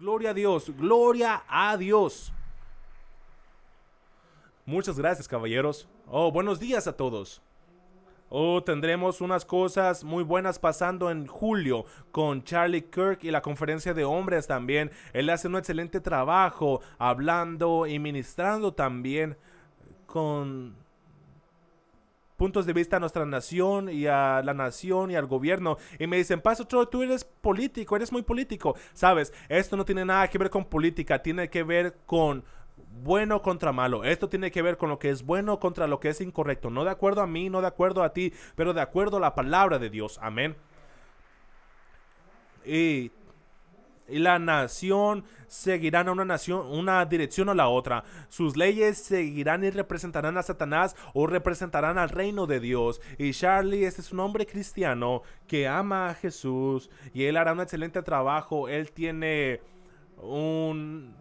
Gloria a Dios, gloria a Dios. Muchas gracias, caballeros. Oh, buenos días a todos. Oh, tendremos unas cosas muy buenas pasando en julio con Charlie Kirk y la conferencia de hombres también. Él hace un excelente trabajo hablando y ministrando también con puntos de vista a nuestra nación y a la nación y al gobierno. Y me dicen, Pastor tú eres político, eres muy político. Sabes, esto no tiene nada que ver con política, tiene que ver con bueno contra malo. Esto tiene que ver con lo que es bueno contra lo que es incorrecto. No de acuerdo a mí, no de acuerdo a ti, pero de acuerdo a la palabra de Dios. Amén. Y y La nación seguirán a una nación, una dirección o la otra. Sus leyes seguirán y representarán a Satanás o representarán al reino de Dios. Y Charlie, este es un hombre cristiano que ama a Jesús y él hará un excelente trabajo. Él tiene un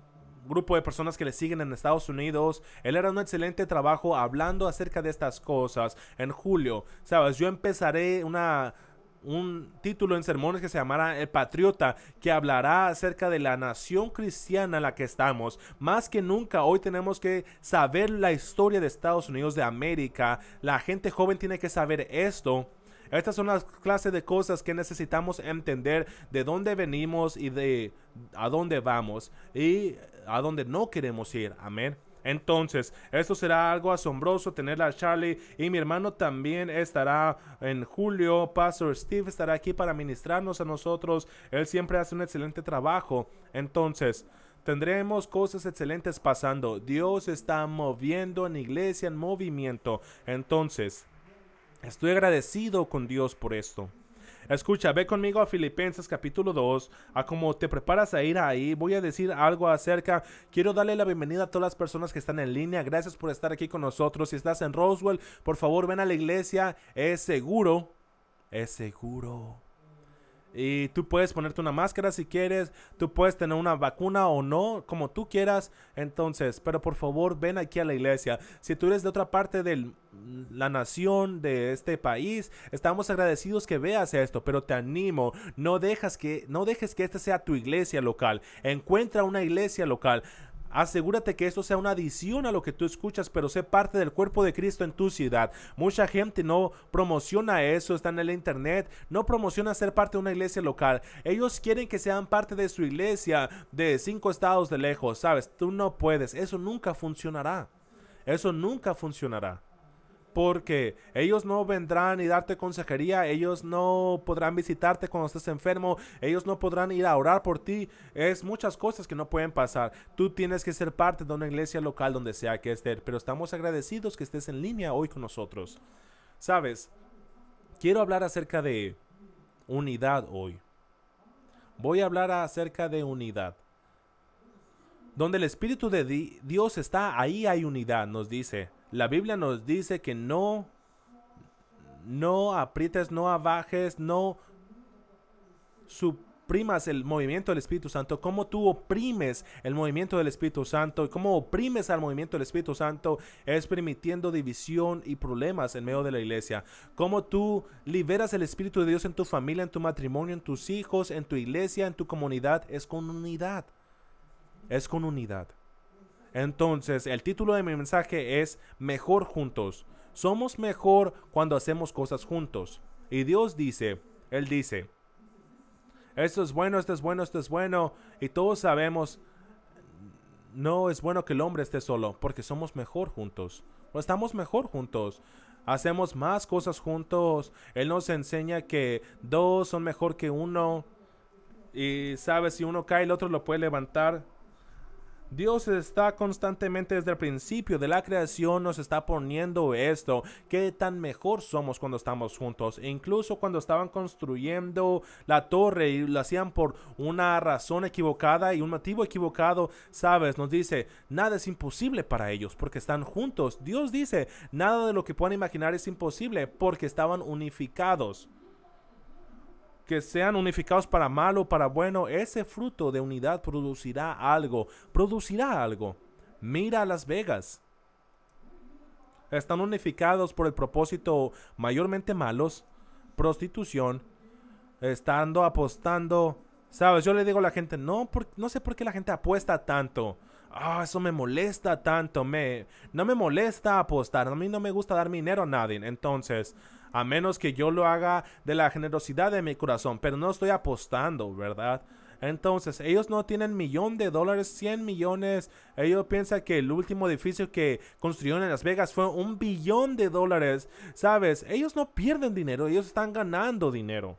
grupo de personas que le siguen en Estados Unidos. Él hará un excelente trabajo hablando acerca de estas cosas. En julio, sabes, yo empezaré una un título en sermones que se llamará El Patriota, que hablará acerca de la nación cristiana en la que estamos. Más que nunca hoy tenemos que saber la historia de Estados Unidos de América. La gente joven tiene que saber esto. Estas son las clases de cosas que necesitamos entender de dónde venimos y de a dónde vamos y a dónde no queremos ir. Amén. Entonces, esto será algo asombroso tener a Charlie y mi hermano también estará en julio. Pastor Steve estará aquí para ministrarnos a nosotros. Él siempre hace un excelente trabajo. Entonces, Tendremos cosas excelentes pasando. Dios está moviendo en iglesia en movimiento. Entonces, estoy agradecido con Dios por esto. Escucha, ve conmigo a Filipenses capítulo 2, a cómo te preparas a ir ahí. Voy a decir algo acerca, quiero darle la bienvenida a todas las personas que están en línea. Gracias por estar aquí con nosotros. Si estás en Roswell, por favor ven a la iglesia. Es seguro. Es seguro. Y tú puedes ponerte una máscara si quieres, tú puedes tener una vacuna o no, como tú quieras. Entonces, pero por favor ven aquí a la iglesia. Si tú eres de otra parte de la nación, de este país, estamos agradecidos que veas esto, pero te animo, no, dejas que, no dejes que esta sea tu iglesia local. Encuentra una iglesia local. Asegúrate que esto sea una adición a lo que tú escuchas, pero sé parte del cuerpo de Cristo en tu ciudad. Mucha gente no promociona eso, está en el internet, no promociona ser parte de una iglesia local. Ellos quieren que sean parte de su iglesia de cinco estados de lejos, ¿sabes? Tú no puedes, eso nunca funcionará. Eso nunca funcionará porque ellos no vendrán y darte consejería, ellos no podrán visitarte cuando estés enfermo, ellos no podrán ir a orar por ti, es muchas cosas que no pueden pasar. Tú tienes que ser parte de una iglesia local donde sea que estés, pero estamos agradecidos que estés en línea hoy con nosotros. Sabes, quiero hablar acerca de unidad hoy. Voy a hablar acerca de unidad. Donde el Espíritu de Dios está, ahí hay unidad, nos dice la Biblia nos dice que no, no aprietes, no abajes, no suprimas el movimiento del Espíritu Santo. Cómo tú oprimes el movimiento del Espíritu Santo y cómo oprimes al movimiento del Espíritu Santo es permitiendo división y problemas en medio de la iglesia. Cómo tú liberas el Espíritu de Dios en tu familia, en tu matrimonio, en tus hijos, en tu iglesia, en tu comunidad, es con unidad. Es con unidad. Entonces, el título de mi mensaje es Mejor juntos. Somos mejor cuando hacemos cosas juntos. Y Dios dice, Él dice, esto es bueno, esto es bueno, esto es bueno. Y todos sabemos, no es bueno que el hombre esté solo, porque somos mejor juntos. O estamos mejor juntos. Hacemos más cosas juntos. Él nos enseña que dos son mejor que uno. Y sabes, si uno cae, el otro lo puede levantar. Dios está constantemente desde el principio de la creación nos está poniendo esto, que tan mejor somos cuando estamos juntos. E incluso cuando estaban construyendo la torre y lo hacían por una razón equivocada y un motivo equivocado, sabes, nos dice, nada es imposible para ellos porque están juntos. Dios dice, nada de lo que puedan imaginar es imposible porque estaban unificados que sean unificados para malo, para bueno, ese fruto de unidad producirá algo, producirá algo. Mira a Las Vegas. Están unificados por el propósito mayormente malos, prostitución, estando apostando. Sabes, yo le digo a la gente, no, no sé por qué la gente apuesta tanto ah, eso me molesta tanto, me, no me molesta apostar, a mí no me gusta dar dinero a nadie, entonces, a menos que yo lo haga de la generosidad de mi corazón, pero no estoy apostando, ¿verdad? Entonces, ellos no tienen millón de dólares, 100 millones. Ellos piensan que el último edificio que construyeron en Las Vegas fue un billón de dólares. ¿Sabes? Ellos no pierden dinero, ellos están ganando dinero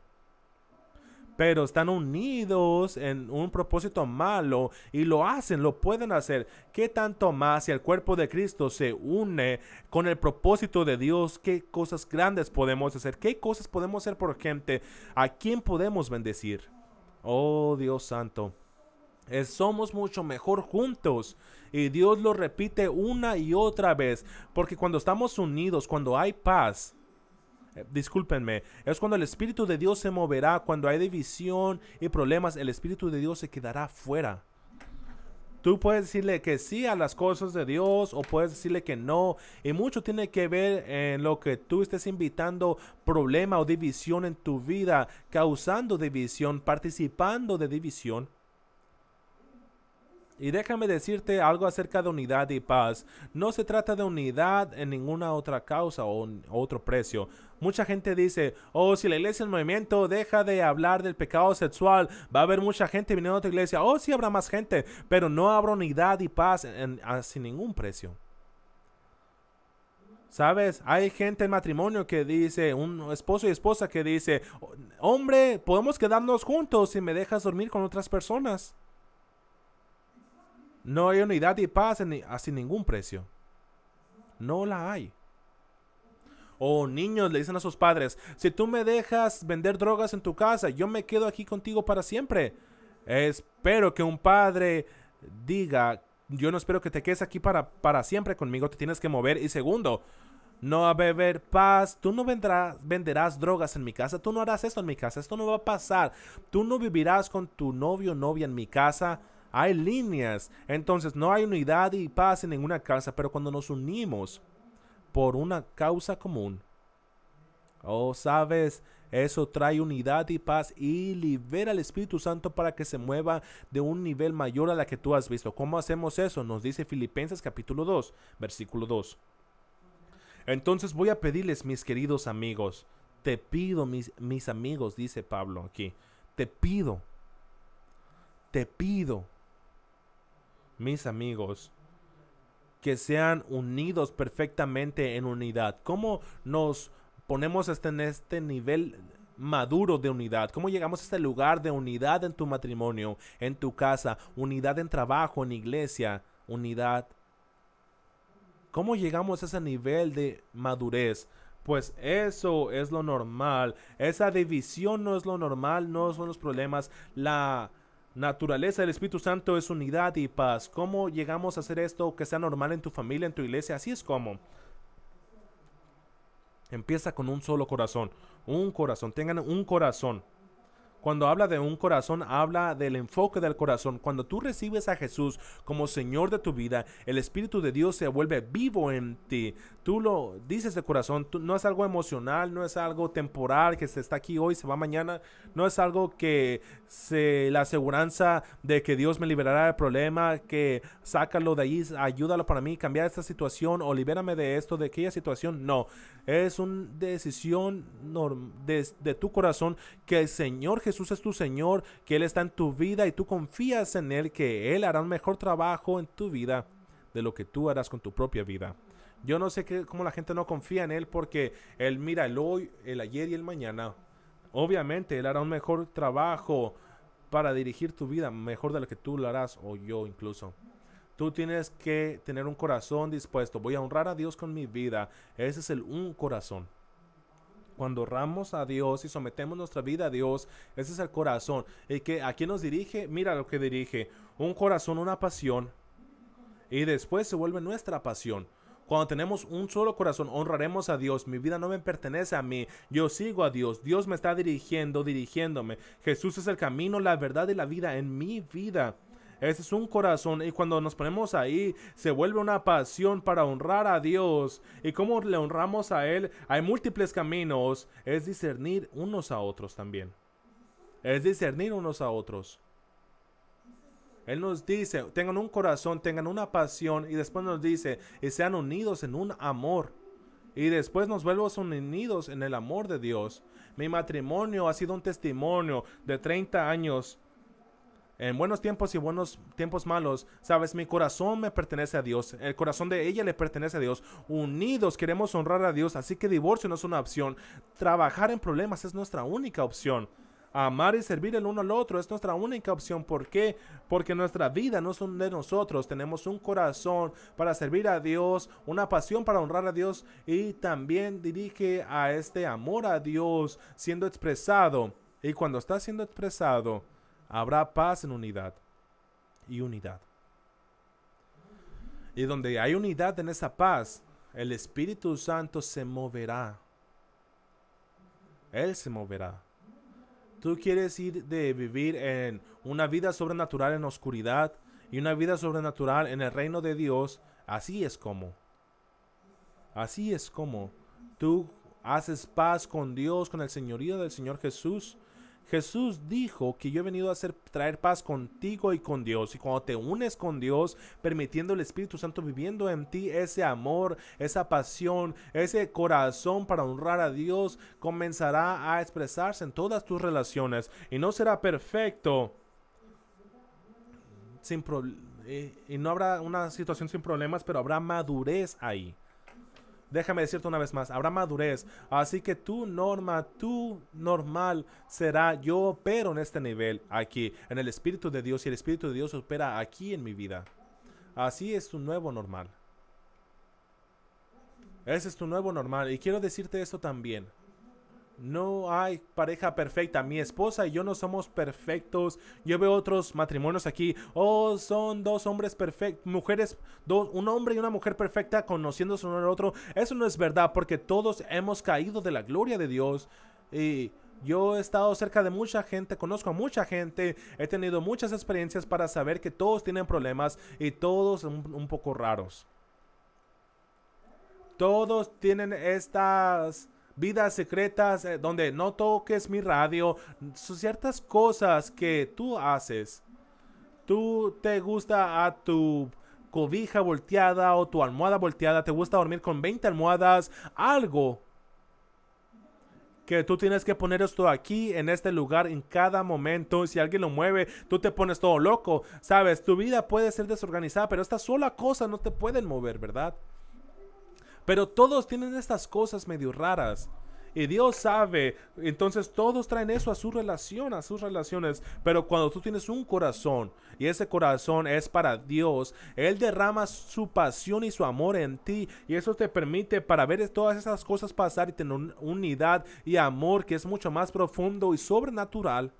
pero están unidos en un propósito malo y lo hacen, lo pueden hacer. ¿Qué tanto más si el cuerpo de Cristo se une con el propósito de Dios? ¿Qué cosas grandes podemos hacer? ¿Qué cosas podemos hacer por gente? ¿A quién podemos bendecir? Oh Dios santo. somos mucho mejor juntos. Y Dios lo repite una y otra vez. Porque cuando estamos unidos, cuando hay paz, eh, discúlpenme, es cuando el Espíritu de Dios se moverá, cuando hay división y problemas, el Espíritu de Dios se quedará fuera. Tú puedes decirle que sí a las cosas de Dios o puedes decirle que no. Y mucho tiene que ver en lo que tú estés invitando problema o división en tu vida, causando división, participando de división. Y déjame decirte algo acerca de unidad y paz. No se trata de unidad en ninguna otra causa o otro precio. Mucha gente dice, oh, si la iglesia en movimiento deja de hablar del pecado sexual, va a haber mucha gente viniendo a tu iglesia. Oh, sí habrá más gente, pero no habrá unidad y paz ah, sin ningún precio. ¿Sabes? Hay gente en matrimonio que dice, un esposo y esposa que dice, oh, hombre, podemos quedarnos juntos si me dejas dormir con otras personas. No hay unidad y paz en, a sin ningún precio. No la hay. O oh, niños le dicen a sus padres, si tú me dejas vender drogas en tu casa, yo me quedo aquí contigo para siempre. Espero que un padre diga, yo no espero que te quedes aquí para, para siempre conmigo, te tienes que mover. Y segundo, no a beber paz, tú no vendrás, venderás drogas en mi casa, tú no harás esto en mi casa, esto no va a pasar, tú no vivirás con tu novio o novia en mi casa, hay líneas. Entonces no hay unidad y paz en ninguna casa, pero cuando nos unimos por una causa común, oh, sabes, eso trae unidad y paz y libera al Espíritu Santo para que se mueva de un nivel mayor a la que tú has visto. ¿Cómo hacemos eso? Nos dice Filipenses capítulo 2, versículo 2. Entonces voy a pedirles, mis queridos amigos, te pido, mis, mis amigos, dice Pablo aquí, te pido, te pido mis amigos, que sean unidos perfectamente en unidad. ¿Cómo nos ponemos hasta este, en este nivel maduro de unidad? ¿Cómo llegamos a este lugar de unidad en tu matrimonio, en tu casa, unidad en trabajo, en iglesia, unidad? ¿Cómo llegamos a ese nivel de madurez? Pues eso es lo normal. Esa división no es lo normal, no son los problemas. La Naturaleza del Espíritu Santo es unidad y paz. ¿Cómo llegamos a hacer esto que sea normal en tu familia, en tu iglesia? Así es como. Empieza con un solo corazón. Un corazón. Tengan un corazón. Cuando habla de un corazón, habla del enfoque del corazón. Cuando tú recibes a Jesús como Señor de tu vida, el Espíritu de Dios se vuelve vivo en ti. Tú lo dices de corazón, no es algo emocional, no es algo temporal que se está aquí hoy, se va mañana. No es algo que se, la aseguranza de que Dios me liberará del problema, que sácalo de ahí, ayúdalo para mí, cambiar esta situación o libérame de esto, de aquella situación. No, es una decisión de, de tu corazón que el Señor Jesús Jesús es tu Señor, que Él está en tu vida y tú confías en Él, que Él hará un mejor trabajo en tu vida de lo que tú harás con tu propia vida. Yo no sé cómo la gente no confía en Él porque Él mira el hoy, el ayer y el mañana. Obviamente Él hará un mejor trabajo para dirigir tu vida, mejor de lo que tú lo harás o yo incluso. Tú tienes que tener un corazón dispuesto. Voy a honrar a Dios con mi vida. Ese es el un corazón cuando honramos a Dios y sometemos nuestra vida a Dios, ese es el corazón. Y que quién nos dirige, mira lo que dirige, un corazón, una pasión, y después se vuelve nuestra pasión. Cuando tenemos un solo corazón, honraremos a Dios. Mi vida no me pertenece a mí. Yo sigo a Dios. Dios me está dirigiendo, dirigiéndome. Jesús es el camino, la verdad y la vida en mi vida. Ese es un corazón y cuando nos ponemos ahí se vuelve una pasión para honrar a Dios. Y como le honramos a Él, hay múltiples caminos. Es discernir unos a otros también. Es discernir unos a otros. Él nos dice, tengan un corazón, tengan una pasión y después nos dice, y sean unidos en un amor. Y después nos vuelvo unidos en el amor de Dios. Mi matrimonio ha sido un testimonio de 30 años en buenos tiempos y buenos tiempos malos, sabes, mi corazón me pertenece a Dios, el corazón de ella le pertenece a Dios, unidos queremos honrar a Dios, así que divorcio no es una opción, trabajar en problemas es nuestra única opción. Amar y servir el uno al otro es nuestra única opción. ¿Por qué? Porque nuestra vida no es una de nosotros. Tenemos un corazón para servir a Dios, una pasión para honrar a Dios y también dirige a este amor a Dios siendo expresado. Y cuando está siendo expresado, habrá paz en unidad y unidad. Y donde hay unidad en esa paz, el Espíritu Santo se moverá. Él se moverá. Tú quieres ir de vivir en una vida sobrenatural en oscuridad y una vida sobrenatural en el reino de Dios. Así es como. Así es como. Tú haces paz con Dios, con el señorío del Señor Jesús Jesús dijo que yo he venido a hacer traer paz contigo y con Dios. Y cuando te unes con Dios, permitiendo el Espíritu Santo viviendo en ti ese amor, esa pasión, ese corazón para honrar a Dios, comenzará a expresarse en todas tus relaciones y no será perfecto. Eh, y no habrá una situación sin problemas, pero habrá madurez ahí. Déjame decirte una vez más, habrá madurez. Así que tu norma, tu normal será yo, pero en este nivel, aquí, en el Espíritu de Dios. Y el Espíritu de Dios opera aquí en mi vida. Así es tu nuevo normal. Ese es tu nuevo normal. Y quiero decirte esto también. No hay pareja perfecta. Mi esposa y yo no somos perfectos. Yo veo otros matrimonios aquí. Oh, son dos hombres perfectos. Mujeres, dos, un hombre y una mujer perfecta conociéndose uno al otro. Eso no es verdad porque todos hemos caído de la gloria de Dios. Y yo he estado cerca de mucha gente, conozco a mucha gente. He tenido muchas experiencias para saber que todos tienen problemas y todos son un poco raros. Todos tienen estas vidas secretas, eh, donde no toques mi radio, son ciertas cosas que tú haces. Tú te gusta a tu cobija volteada o tu almohada volteada, te gusta dormir con 20 almohadas, algo que tú tienes que poner esto aquí, en este lugar, en cada momento. Si alguien lo mueve, tú te pones todo loco. Sabes, tu vida puede ser desorganizada, pero esta sola cosa no te pueden mover, ¿verdad? Pero todos tienen estas cosas medio raras. Y Dios sabe, entonces todos traen eso a su relación, a sus relaciones. Pero cuando tú tienes un corazón y ese corazón es para Dios, Él derrama su pasión y su amor en ti. Y eso te permite para ver todas esas cosas pasar y tener unidad y amor que es mucho más profundo y sobrenatural.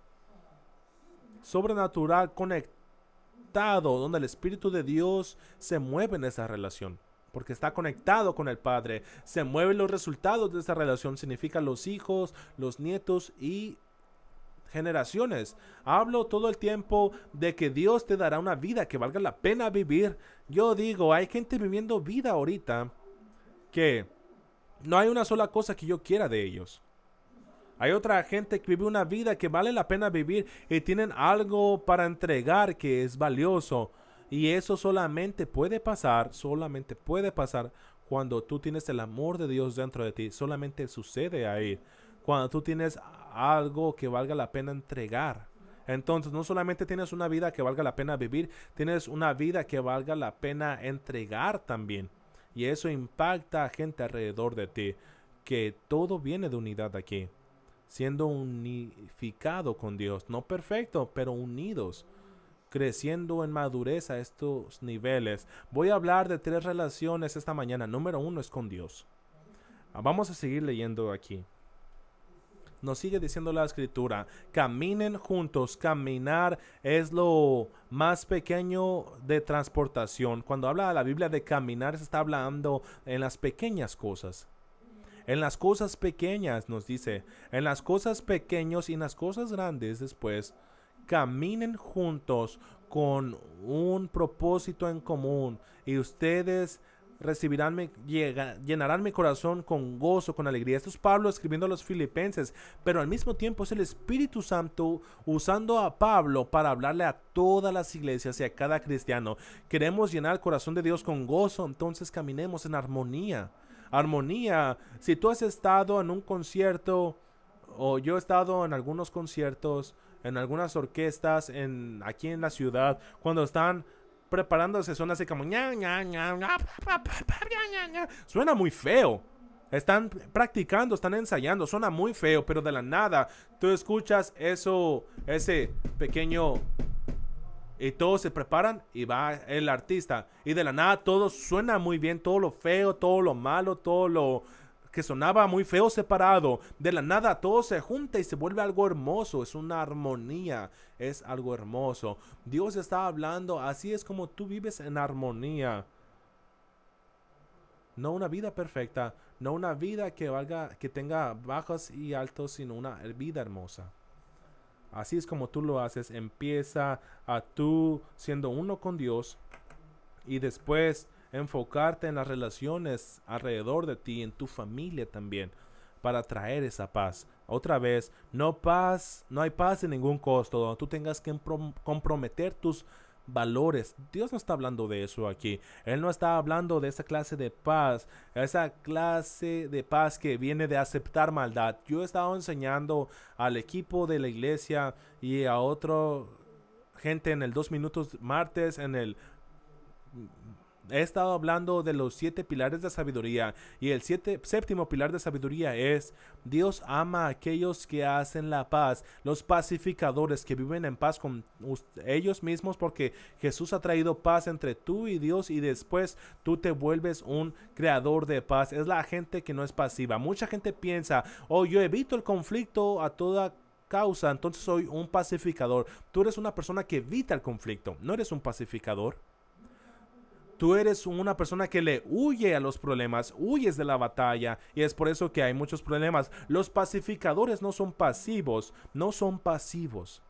Sobrenatural conectado, donde el Espíritu de Dios se mueve en esa relación porque está conectado con el Padre. Se mueven los resultados de esa relación, significa los hijos, los nietos y generaciones. Hablo todo el tiempo de que Dios te dará una vida que valga la pena vivir. Yo digo, hay gente viviendo vida ahorita que no hay una sola cosa que yo quiera de ellos. Hay otra gente que vive una vida que vale la pena vivir y tienen algo para entregar que es valioso. Y eso solamente puede pasar, solamente puede pasar cuando tú tienes el amor de Dios dentro de ti. Solamente sucede ahí. Cuando tú tienes algo que valga la pena entregar. Entonces, no solamente tienes una vida que valga la pena vivir, tienes una vida que valga la pena entregar también. Y eso impacta a gente alrededor de ti, que todo viene de unidad aquí, siendo unificado con Dios, no perfecto, pero unidos creciendo en madurez a estos niveles. Voy a hablar de tres relaciones esta mañana. Número uno es con Dios. Ah, vamos a seguir leyendo aquí. Nos sigue diciendo la escritura, caminen juntos, caminar es lo más pequeño de transportación. Cuando habla la Biblia de caminar, se está hablando en las pequeñas cosas. En las cosas pequeñas, nos dice, en las cosas pequeñas y en las cosas grandes después caminen juntos con un propósito en común y ustedes recibirán llenarán mi corazón con gozo, con alegría. Esto es Pablo escribiendo a los filipenses, pero al mismo tiempo es el Espíritu Santo usando a Pablo para hablarle a todas las iglesias y a cada cristiano. Queremos llenar el corazón de Dios con gozo, entonces caminemos en armonía. Armonía, si tú has estado en un concierto o yo he estado en algunos conciertos, en algunas orquestas en, aquí en la ciudad, cuando están preparándose, suena así como... Suena muy feo. Están practicando, están ensayando, suena muy feo, pero de la nada tú escuchas eso, ese pequeño... Y todos se preparan y va el artista. Y de la nada todo suena muy bien, todo lo feo, todo lo malo, todo lo que sonaba muy feo separado. De la nada todo se junta y se vuelve algo hermoso. Es una armonía. Es algo hermoso. Dios está hablando. Así es como tú vives en armonía. No una vida perfecta. No una vida que valga, que tenga bajos y altos, sino una vida hermosa. Así es como tú lo haces. Empieza a tú siendo uno con Dios. Y después enfocarte en las relaciones alrededor de ti, en tu familia también, para traer esa paz. Otra vez, no paz, no hay paz en ningún costo, donde tú tengas que comprometer tus valores. Dios no está hablando de eso aquí. Él no está hablando de esa clase de paz, esa clase de paz que viene de aceptar maldad. Yo he estado enseñando al equipo de la iglesia y a otro gente en el dos minutos martes, en el he estado hablando de los siete pilares de sabiduría y el siete, séptimo pilar de sabiduría es Dios ama a aquellos que hacen la paz, los pacificadores que viven en paz con ellos mismos porque Jesús ha traído paz entre tú y Dios y después tú te vuelves un creador de paz. Es la gente que no es pasiva. Mucha gente piensa, oh, yo evito el conflicto a toda causa, entonces soy un pacificador. Tú eres una persona que evita el conflicto, no eres un pacificador tú eres una persona que le huye a los problemas, huyes de la batalla y es por eso que hay muchos problemas. Los pacificadores no son pasivos, no son pasivos.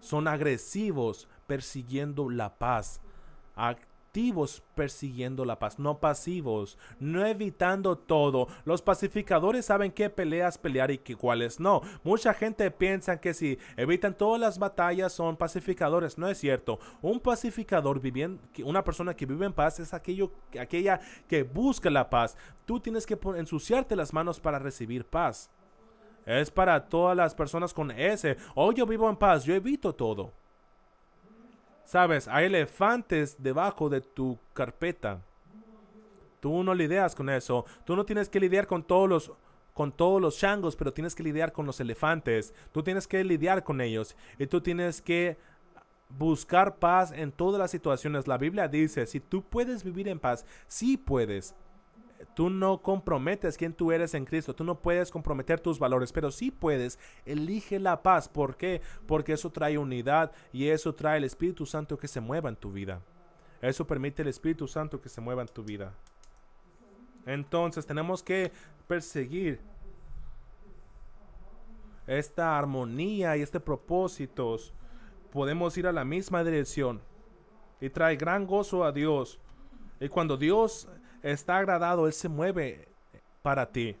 Son agresivos persiguiendo la paz, persiguiendo la paz, no pasivos, no evitando todo. Los pacificadores saben qué peleas pelear y que cuáles no. Mucha gente piensa que si evitan todas las batallas son pacificadores, no es cierto. Un pacificador, viviendo, una persona que vive en paz es aquello, aquella que busca la paz. Tú tienes que ensuciarte las manos para recibir paz. Es para todas las personas con ese Hoy oh, yo vivo en paz, yo evito todo. Sabes, hay elefantes debajo de tu carpeta. Tú no lidias con eso. Tú no tienes que lidiar con todos los con todos los changos, pero tienes que lidiar con los elefantes. Tú tienes que lidiar con ellos y tú tienes que buscar paz en todas las situaciones. La Biblia dice, si tú puedes vivir en paz, sí puedes. Tú no comprometes quién tú eres en Cristo. Tú no puedes comprometer tus valores, pero sí puedes. Elige la paz. ¿Por qué? Porque eso trae unidad y eso trae el Espíritu Santo que se mueva en tu vida. Eso permite el Espíritu Santo que se mueva en tu vida. Entonces tenemos que perseguir esta armonía y este propósitos. Podemos ir a la misma dirección y trae gran gozo a Dios. Y cuando Dios está agradado, Él se mueve para ti.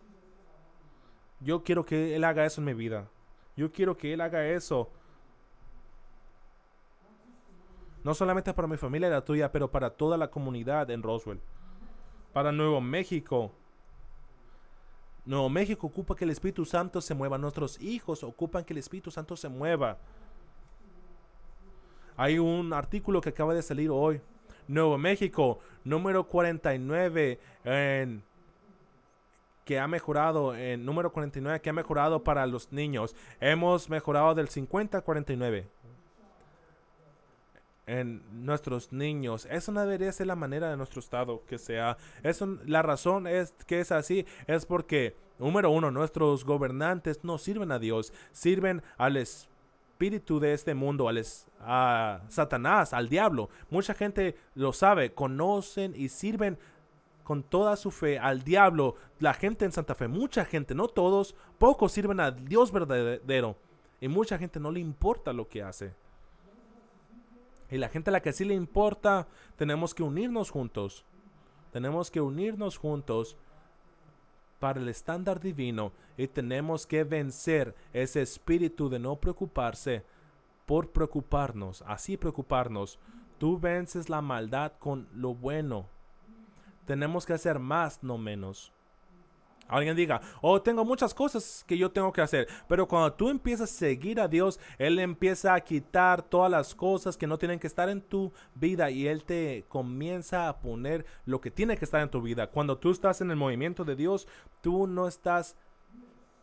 Yo quiero que Él haga eso en mi vida. Yo quiero que Él haga eso. No solamente para mi familia y la tuya, pero para toda la comunidad en Roswell. Para Nuevo México. Nuevo México ocupa que el Espíritu Santo se mueva. Nuestros hijos ocupan que el Espíritu Santo se mueva. Hay un artículo que acaba de salir hoy Nuevo México. Número 49 en que ha mejorado, en número 49 que ha mejorado para los niños. Hemos mejorado del 50 al 49 en nuestros niños. Eso no debería ser la manera de nuestro estado que sea. Eso, la razón es que es así es porque, número uno, nuestros gobernantes no sirven a Dios, sirven al espíritu de este mundo, al a Satanás, al diablo. Mucha gente lo sabe, conocen y sirven con toda su fe al diablo. La gente en Santa Fe, mucha gente, no todos, pocos sirven a Dios verdadero. Y mucha gente no le importa lo que hace. Y la gente a la que sí le importa, tenemos que unirnos juntos. Tenemos que unirnos juntos para el estándar divino y tenemos que vencer ese espíritu de no preocuparse por preocuparnos, así preocuparnos. Tú vences la maldad con lo bueno. Tenemos que hacer más, no menos. Alguien diga, oh, tengo muchas cosas que yo tengo que hacer. Pero cuando tú empiezas a seguir a Dios, Él empieza a quitar todas las cosas que no tienen que estar en tu vida y Él te comienza a poner lo que tiene que estar en tu vida. Cuando tú estás en el movimiento de Dios, tú no estás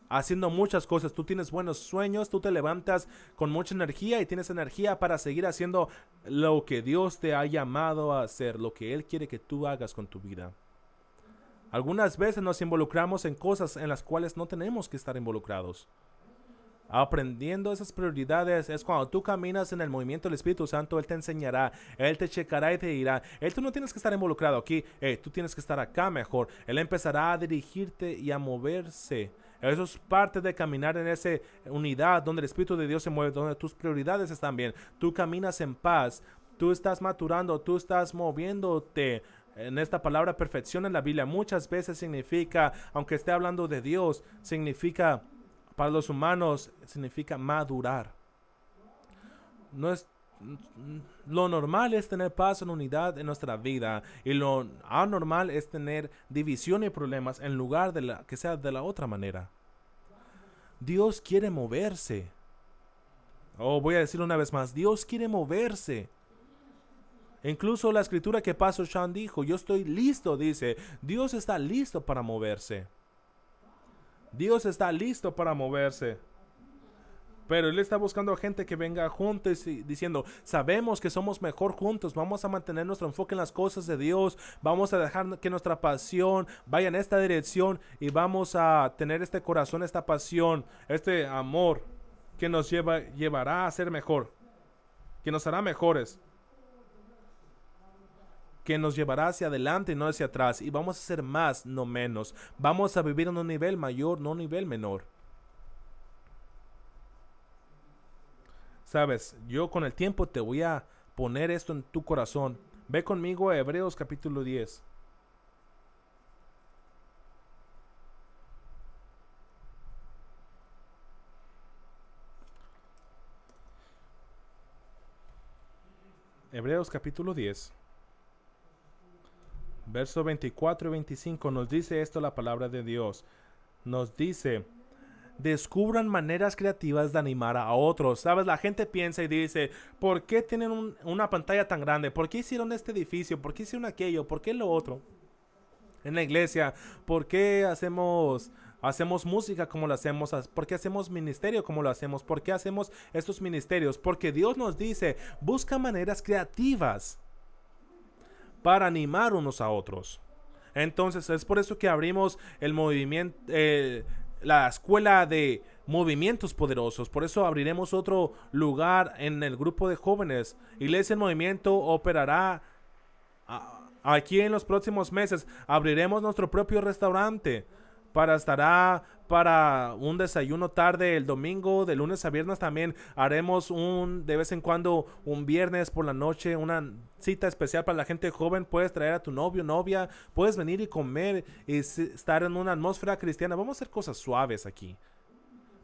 haciendo muchas cosas. Tú tienes buenos sueños, tú te levantas con mucha energía y tienes energía para seguir haciendo lo que Dios te ha llamado a hacer, lo que Él quiere que tú hagas con tu vida. Algunas veces nos involucramos en cosas en las cuales no tenemos que estar involucrados. Aprendiendo esas prioridades es cuando tú caminas en el movimiento del Espíritu Santo, Él te enseñará, Él te checará y te dirá, Él tú no tienes que estar involucrado aquí, tú tienes que estar acá mejor. Él empezará a dirigirte y a moverse. Eso es parte de caminar en esa unidad donde el Espíritu de Dios se mueve, donde tus prioridades están bien. Tú caminas en paz, tú estás maturando, tú estás moviéndote en esta palabra perfección en la Biblia muchas veces significa, aunque esté hablando de Dios, significa, para los humanos, significa madurar. No es, lo normal es tener paz en unidad en nuestra vida y lo anormal es tener división y problemas en lugar de la, que sea de la otra manera. Dios quiere moverse. Oh, voy a decirlo una vez más, Dios quiere moverse. E incluso la escritura que pasó, Sean dijo, yo estoy listo, dice, Dios está listo para moverse. Dios está listo para moverse. Pero Él está buscando a gente que venga juntos y diciendo, sabemos que somos mejor juntos, vamos a mantener nuestro enfoque en las cosas de Dios, vamos a dejar que nuestra pasión vaya en esta dirección y vamos a tener este corazón, esta pasión, este amor que nos lleva, llevará a ser mejor, que nos hará mejores que nos llevará hacia adelante y no hacia atrás. Y vamos a ser más, no menos. Vamos a vivir en un nivel mayor, no un nivel menor. Sabes, yo con el tiempo te voy a poner esto en tu corazón. Ve conmigo a Hebreos capítulo 10. Hebreos capítulo 10. Versos 24 y 25 nos dice esto la palabra de Dios. Nos dice, descubran maneras creativas de animar a otros. Sabes, la gente piensa y dice, ¿por qué tienen una pantalla tan grande? ¿Por qué hicieron este edificio? ¿Por qué hicieron aquello? ¿Por qué lo otro? En la iglesia, ¿por qué hacemos... Hacemos música como lo hacemos, ¿por qué hacemos ministerio como lo hacemos? ¿Por qué hacemos estos ministerios? Porque Dios nos dice, busca maneras creativas para animar unos a otros. Entonces es por eso que abrimos el movimiento, eh, la escuela de movimientos poderosos. Por eso abriremos otro lugar en el grupo de jóvenes. Iglesia ese Movimiento operará aquí en los próximos meses. Abriremos nuestro propio restaurante para estará para un desayuno tarde el domingo, de lunes a viernes también haremos un de vez en cuando un viernes por la noche una cita especial para la gente joven, puedes traer a tu novio, novia, puedes venir y comer y estar en una atmósfera cristiana. Vamos a hacer cosas suaves aquí.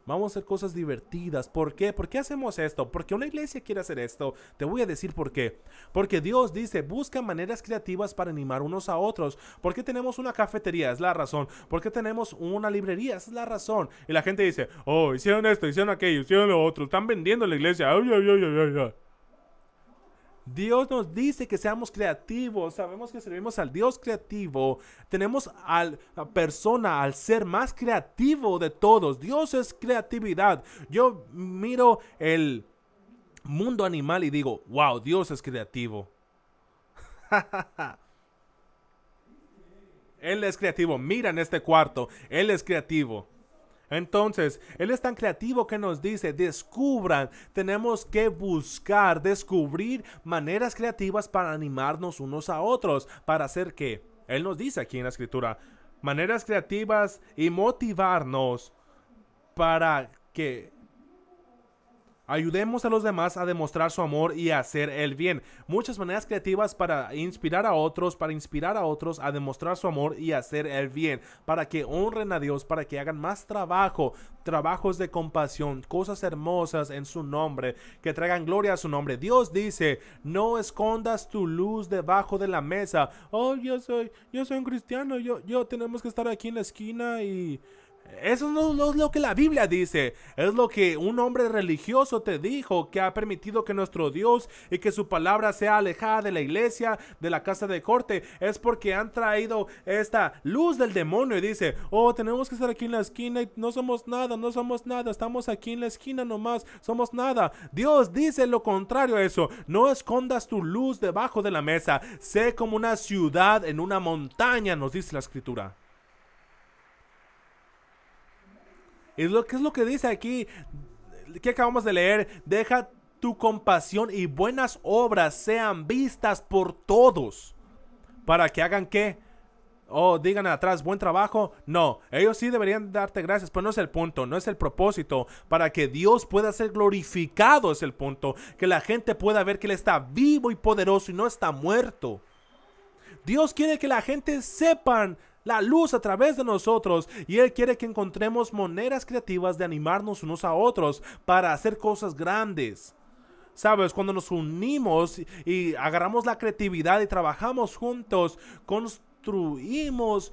Vamos a hacer cosas divertidas. ¿Por qué? ¿Por qué hacemos esto? Porque una iglesia quiere hacer esto? Te voy a decir por qué. Porque Dios dice, busca maneras creativas para animar unos a otros. ¿Por qué tenemos una cafetería? Es la razón. ¿Por qué tenemos una librería? es la razón. Y la gente dice, oh, hicieron esto, hicieron aquello, hicieron lo otro. Están vendiendo la iglesia. Ay, ay, ay, Dios nos dice que seamos creativos, sabemos que servimos al Dios creativo, tenemos a la persona, al ser más creativo de todos. Dios es creatividad. Yo miro el mundo animal y digo, wow, Dios es creativo. Él es creativo, mira en este cuarto, Él es creativo. Entonces, Él es tan creativo que nos dice, descubran, tenemos que buscar, descubrir maneras creativas para animarnos unos a otros, para hacer que, Él nos dice aquí en la escritura, maneras creativas y motivarnos para que Ayudemos a los demás a demostrar su amor y hacer el bien. Muchas maneras creativas para inspirar a otros, para inspirar a otros a demostrar su amor y hacer el bien, para que honren a Dios, para que hagan más trabajo, trabajos de compasión, cosas hermosas en su nombre, que traigan gloria a su nombre. Dios dice, no escondas tu luz debajo de la mesa. Oh, yo soy, yo soy un cristiano, yo, yo tenemos que estar aquí en la esquina y... Eso no, es lo que la Biblia dice, es lo que un hombre religioso te dijo, que ha permitido que nuestro Dios y que su palabra sea alejada de la iglesia, de la casa de corte, es porque han traído esta luz del demonio y dice, oh, tenemos que estar aquí en la esquina y no somos nada, no somos nada, estamos aquí en la esquina nomás, somos nada. Dios dice lo contrario a eso, no escondas tu luz debajo de la mesa, sé como una ciudad en una montaña, nos dice la escritura. Es lo que es lo que dice aquí, que acabamos de leer, deja tu compasión y buenas obras sean vistas por todos. Para que hagan qué? ¿O oh, digan atrás, buen trabajo. No, ellos sí deberían darte gracias, pero no es el punto, no es el propósito. Para que Dios pueda ser glorificado es el punto. Que la gente pueda ver que Él está vivo y poderoso y no está muerto. Dios quiere que la gente sepan la luz a través de nosotros y Él quiere que encontremos maneras creativas de animarnos unos a otros para hacer cosas grandes. Sabes, cuando nos unimos y agarramos la creatividad y trabajamos juntos, construimos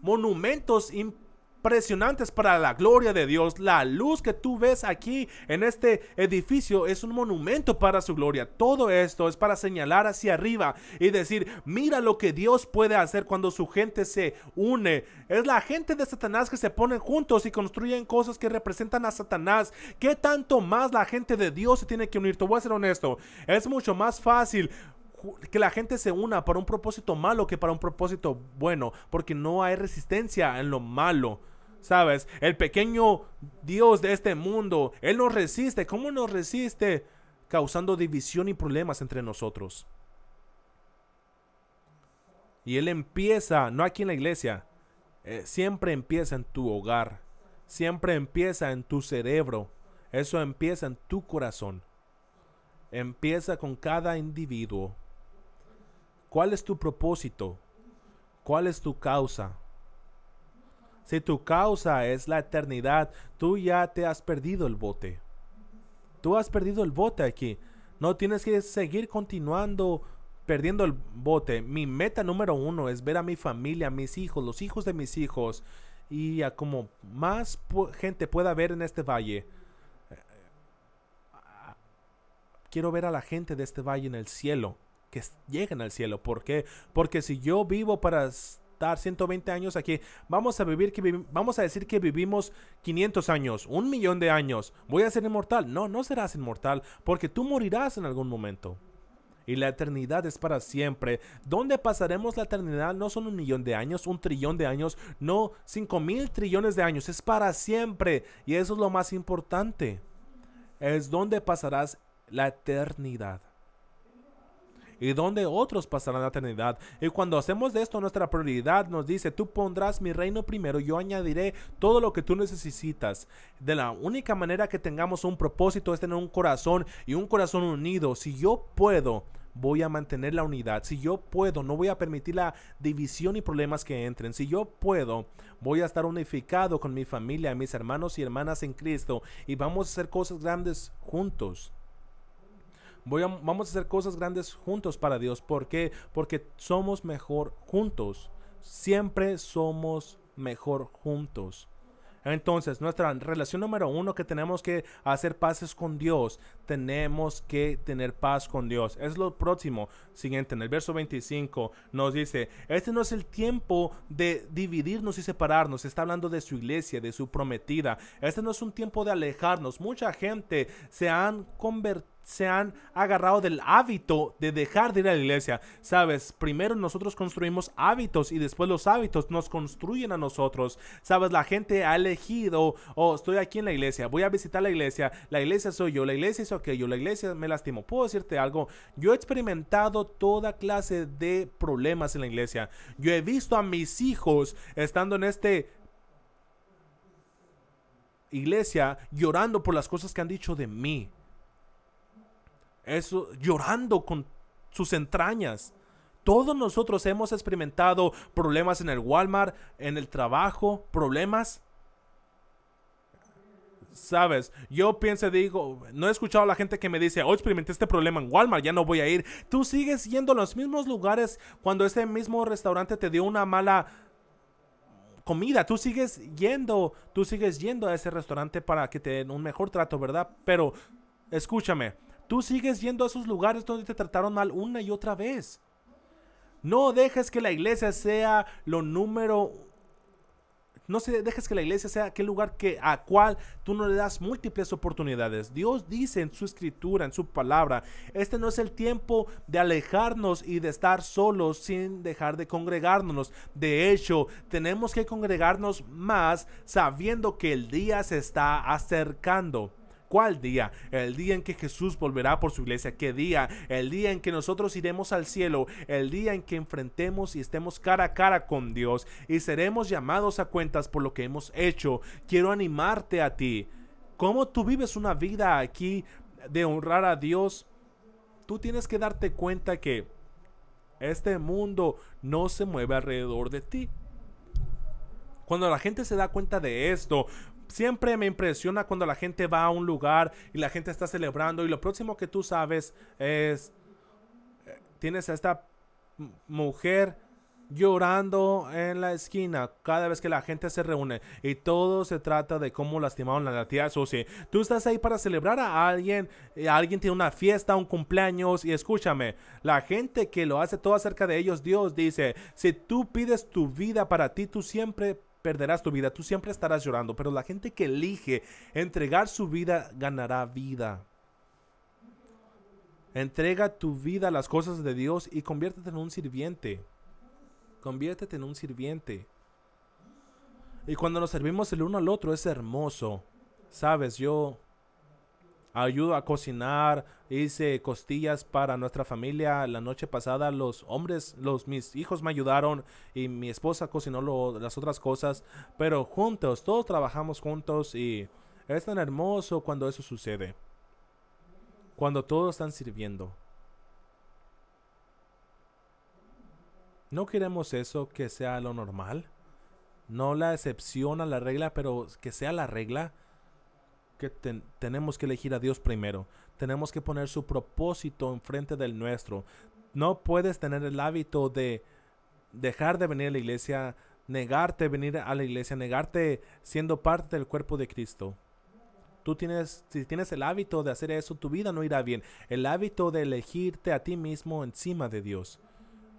monumentos importantes impresionantes para la gloria de Dios. La luz que tú ves aquí en este edificio es un monumento para su gloria. Todo esto es para señalar hacia arriba y decir, mira lo que Dios puede hacer cuando su gente se une. Es la gente de Satanás que se ponen juntos y construyen cosas que representan a Satanás. ¿Qué tanto más la gente de Dios se tiene que unir? Te voy a ser honesto. Es mucho más fácil que la gente se una para un propósito malo que para un propósito bueno, porque no hay resistencia en lo malo. ¿sabes? El pequeño Dios de este mundo, Él nos resiste. ¿Cómo nos resiste? Causando división y problemas entre nosotros. Y Él empieza, no aquí en la iglesia, eh, siempre empieza en tu hogar, siempre empieza en tu cerebro, eso empieza en tu corazón, empieza con cada individuo. ¿Cuál es tu propósito? ¿Cuál es tu causa? Si tu causa es la eternidad, tú ya te has perdido el bote. Tú has perdido el bote aquí. No tienes que seguir continuando perdiendo el bote. Mi meta número uno es ver a mi familia, a mis hijos, los hijos de mis hijos y a como más gente pueda ver en este valle. Quiero ver a la gente de este valle en el cielo, que lleguen al cielo. ¿Por qué? Porque si yo vivo para 120 años aquí vamos a vivir, que vamos a decir que vivimos 500 años, un millón de años, voy a ser inmortal. No, no serás inmortal porque tú morirás en algún momento. Y la eternidad es para siempre. ¿Dónde pasaremos la eternidad? No son un millón de años, un trillón de años, no, cinco mil trillones de años. Es para siempre. Y eso es lo más importante. Es donde pasarás la eternidad y donde otros pasarán la eternidad. Y cuando hacemos de esto nuestra prioridad, nos dice, tú pondrás mi reino primero, yo añadiré todo lo que tú necesitas. De la única manera que tengamos un propósito es tener un corazón y un corazón unido. Si yo puedo voy a mantener la unidad. Si yo puedo, no voy a permitir la división y problemas que entren. Si yo puedo, voy a estar unificado con mi familia, mis hermanos y hermanas en Cristo y vamos a hacer cosas grandes juntos vamos a hacer cosas grandes juntos para Dios. ¿Por qué? Porque somos mejor juntos. Siempre somos mejor juntos. Entonces, nuestra relación número uno que tenemos que hacer pases con Dios. Tenemos que tener paz con Dios. Es lo próximo. Siguiente, en el verso 25 nos dice, este no es el tiempo de dividirnos y separarnos. Está hablando de su iglesia, de su prometida. Este no es un tiempo de alejarnos. Mucha gente se han convertido se han agarrado del hábito de dejar de ir a la iglesia. Sabes, primero nosotros construimos hábitos y después los hábitos nos construyen a nosotros. Sabes, la gente ha elegido, oh, estoy aquí en la iglesia, voy a visitar la iglesia, la iglesia soy yo, la iglesia es aquello, la iglesia me lastimó. Puedo decirte algo, yo he experimentado toda clase de problemas en la iglesia. Yo he visto a mis hijos estando en este iglesia llorando por las cosas que han dicho de mí eso, llorando con sus entrañas. Todos nosotros hemos experimentado problemas en el Walmart, en el trabajo, problemas. Sabes, yo pienso, digo, no he escuchado a la gente que me dice, hoy oh, experimenté este problema en Walmart, ya no voy a ir. Tú sigues yendo a los mismos lugares cuando ese mismo restaurante te dio una mala comida. Tú sigues yendo, tú sigues yendo a ese restaurante para que te den un mejor trato, ¿verdad? Pero escúchame, Tú sigues yendo a esos lugares donde te trataron mal una y otra vez. No dejes que la iglesia sea lo número no se dejes que la iglesia sea aquel lugar que a cual tú no le das múltiples oportunidades. Dios dice en su escritura, en su palabra, este no es el tiempo de alejarnos y de estar solos sin dejar de congregarnos. De hecho, tenemos que congregarnos más sabiendo que el día se está acercando. ¿Cuál día? El día en que Jesús volverá por su iglesia. ¿Qué día? El día en que nosotros iremos al cielo. El día en que enfrentemos y estemos cara a cara con Dios y seremos llamados a cuentas por lo que hemos hecho. Quiero animarte a ti. ¿Cómo tú vives una vida aquí de honrar a Dios? Tú tienes que darte cuenta que este mundo no se mueve alrededor de ti. Cuando la gente se da cuenta de esto, siempre me impresiona cuando la gente va a un lugar y la gente está celebrando y lo próximo que tú sabes es, eh, tienes a esta mujer llorando en la esquina cada vez que la gente se reúne y todo se trata de cómo lastimaron a la tía Susie. Tú estás ahí para celebrar a alguien, eh, alguien tiene una fiesta, un cumpleaños y escúchame, la gente que lo hace todo acerca de ellos, Dios dice, si tú pides tu vida para ti, tú siempre perderás tu vida, tú siempre estarás llorando, pero la gente que elige entregar su vida ganará vida. Entrega tu vida a las cosas de Dios y conviértete en un sirviente. Conviértete en un sirviente. Y cuando nos servimos el uno al otro es hermoso. Sabes, yo ayudo a cocinar, hice costillas para nuestra familia. La noche pasada los hombres, los mis hijos me ayudaron y mi esposa cocinó las otras cosas, pero juntos, todos trabajamos juntos y es tan hermoso cuando eso sucede. Cuando todos están sirviendo. No queremos eso que sea lo normal. No la excepción a la regla, pero que sea la regla tenemos que elegir a Dios primero. Tenemos que poner su propósito enfrente del nuestro. No puedes tener el hábito de dejar de venir a la iglesia, negarte venir a la iglesia, negarte siendo parte del cuerpo de Cristo. Tú tienes, si tienes el hábito de hacer eso, tu vida no irá bien. El hábito de elegirte a ti mismo encima de Dios.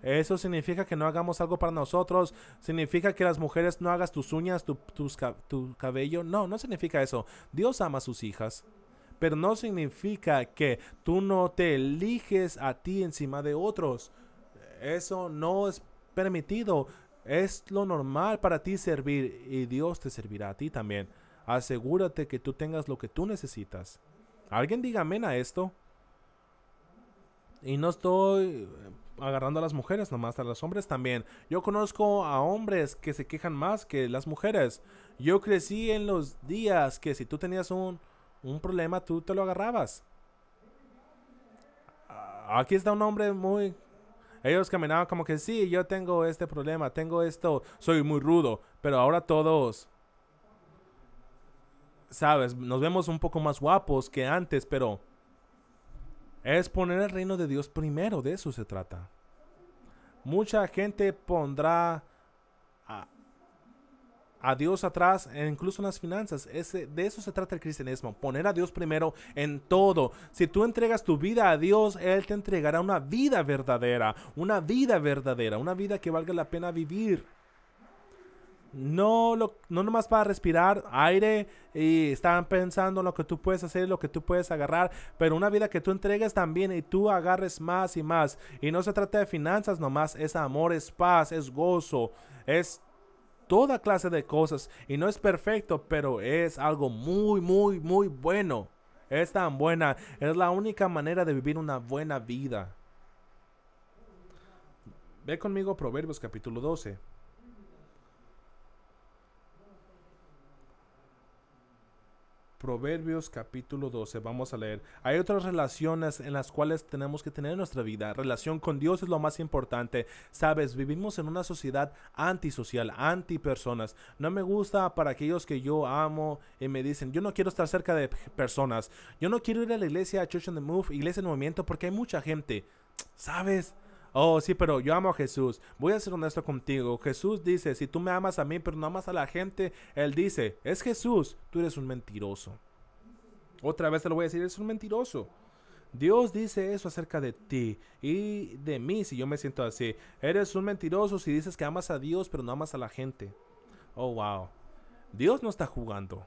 Eso significa que no hagamos algo para nosotros. Significa que las mujeres no hagas tus uñas, tu, cabello. No, no significa eso. Dios ama a sus hijas. Pero no significa que tú no te eliges a ti encima de otros. Eso no es permitido. Es lo normal para ti servir y Dios te servirá a ti también. Asegúrate que tú tengas lo que tú necesitas. Alguien diga amén a esto. Y no estoy agarrando a las mujeres, nomás a los hombres también. Yo conozco a hombres que se quejan más que las mujeres. Yo crecí en los días que si tú tenías un, problema, tú te lo agarrabas. Aquí está un hombre muy... Ellos caminaban como que sí, yo tengo este problema, tengo esto, soy muy rudo, pero ahora todos... Sabes, nos vemos un poco más guapos que antes, pero es poner el reino de Dios primero, de eso se trata. Mucha gente pondrá a, Dios atrás, e incluso en las finanzas. Ese, de eso se trata el cristianismo, poner a Dios primero en todo. Si tú entregas tu vida a Dios, Él te entregará una vida verdadera, una vida verdadera, una vida que valga la pena vivir. No, lo, no nomás para respirar aire y están pensando en lo que tú puedes hacer, lo que tú puedes agarrar, pero una vida que tú entregues también y tú agarres más y más. Y no se trata de finanzas nomás, es amor, es paz, es gozo, es toda clase de cosas. Y no es perfecto, pero es algo muy, muy, muy bueno. Es tan buena, es la única manera de vivir una buena vida. Ve conmigo Proverbios capítulo 12. Proverbios capítulo 12, vamos a leer. Hay otras relaciones en las cuales tenemos que tener en nuestra vida. Relación con Dios es lo más importante. Sabes, vivimos en una sociedad antisocial, antipersonas. No me gusta para aquellos que yo amo y me dicen, yo no quiero estar cerca de personas. Yo no quiero ir a la iglesia, Church on the Move, iglesia en movimiento, porque hay mucha gente. ¿Sabes? oh, sí, pero yo amo a Jesús. Voy a ser honesto contigo. Jesús dice, si tú me amas a mí, pero no amas a la gente, Él dice, es Jesús, tú eres un mentiroso. Otra vez te lo voy a decir, eres un mentiroso. Dios dice eso acerca de ti y de mí si yo me siento así. Eres un mentiroso si dices que amas a Dios pero no amas a la gente. Oh, wow. Dios no está jugando.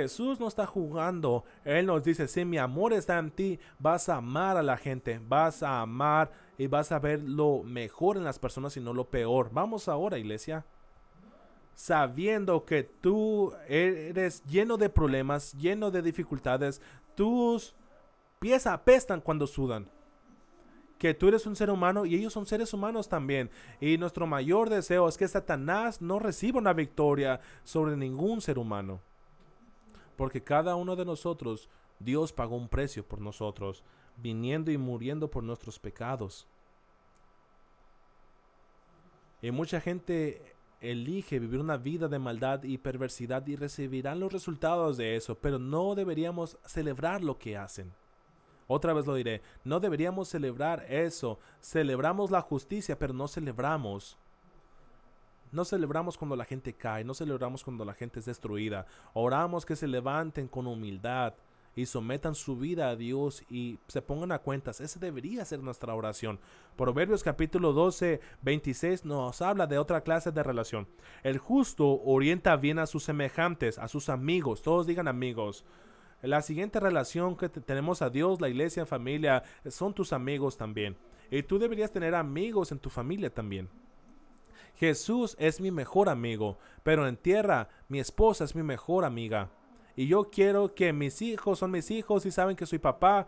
Jesús no está jugando. Él nos dice, si mi amor está en ti, vas a amar a la gente, vas a amar y vas a ver lo mejor en las personas y no lo peor. Vamos ahora, iglesia. Sabiendo que tú eres lleno de problemas, lleno de dificultades, tus pies apestan cuando sudan que tú eres un ser humano y ellos son seres humanos también. Y nuestro mayor deseo es que Satanás no reciba una victoria sobre ningún ser humano. Porque cada uno de nosotros, Dios pagó un precio por nosotros, viniendo y muriendo por nuestros pecados. Y mucha gente elige vivir una vida de maldad y perversidad y recibirán los resultados de eso, pero no deberíamos celebrar lo que hacen. Otra vez lo diré, no deberíamos celebrar eso. Celebramos la justicia, pero no celebramos no celebramos cuando la gente cae, no celebramos cuando la gente es destruida. Oramos que se levanten con humildad y sometan su vida a Dios y se pongan a cuentas. Esa debería ser nuestra oración. Proverbios capítulo 12, 26 nos habla de otra clase de relación. El justo orienta bien a sus semejantes, a sus amigos. Todos digan amigos. La siguiente relación que tenemos a Dios, la iglesia, familia, son tus amigos también. Y tú deberías tener amigos en tu familia también. Jesús es mi mejor amigo, pero en tierra mi esposa es mi mejor amiga. Y yo quiero que mis hijos son mis hijos y saben que soy papá,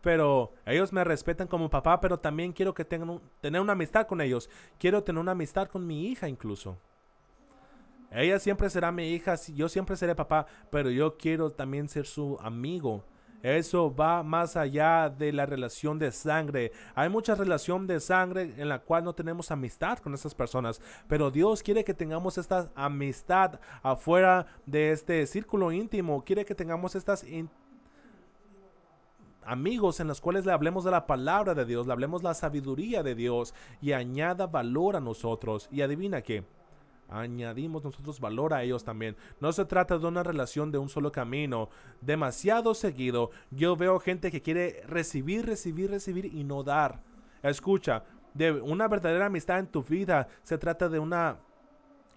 pero ellos me respetan como papá, pero también quiero que tengan tener una amistad con ellos. Quiero tener una amistad con mi hija incluso. Ella siempre será mi hija, yo siempre seré papá, pero yo quiero también ser su amigo eso va más allá de la relación de sangre. Hay mucha relación de sangre en la cual no tenemos amistad con esas personas, pero Dios quiere que tengamos esta amistad afuera de este círculo íntimo. Quiere que tengamos estas amigos en los cuales le hablemos de la palabra de Dios, le hablemos la sabiduría de Dios y añada valor a nosotros. Y adivina qué, añadimos nosotros valor a ellos también. No se trata de una relación de un solo camino. Demasiado seguido, yo veo gente que quiere recibir, recibir, recibir y no dar. Escucha, de una verdadera amistad en tu vida se trata de una